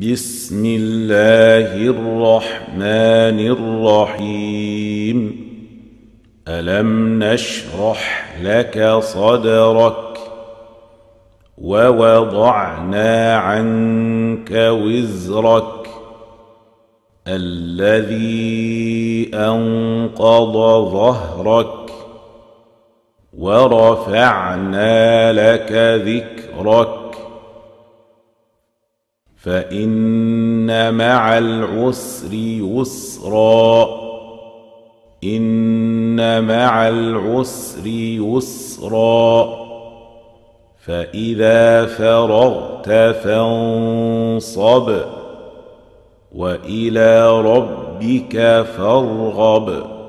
بسم الله الرحمن الرحيم الم نشرح لك صدرك ووضعنا عنك وزرك الذي انقض ظهرك ورفعنا لك ذكرك فإن مع العسر يسرا إن مع العسر يسرا فإذا فرغت فانصب وإلى ربك فارغب